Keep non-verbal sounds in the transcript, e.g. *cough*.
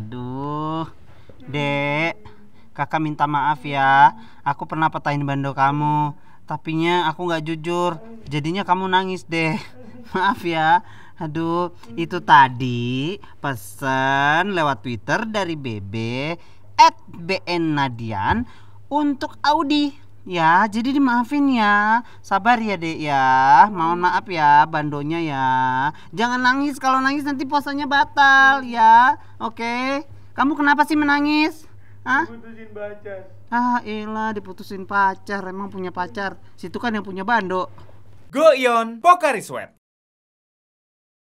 Aduh, Dek, kakak minta maaf ya. Aku pernah petahin bando kamu, tapi nya aku nggak jujur. Jadinya kamu nangis deh. *laughs* Maaf ya. Aduh, itu tadi pesan lewat Twitter dari BB @bnnadian untuk Audi. Ya, jadi dimaafin ya. Sabar ya, Dek ya. Mohon hmm. maaf ya bandonya ya. Jangan nangis kalau nangis nanti puasanya batal hmm. ya. Oke. Kamu kenapa sih menangis? Hah? Diputusin pacar. Ah, elah diputusin pacar. Emang punya pacar. Situ kan yang punya bando. Ion, Pokari Sweat.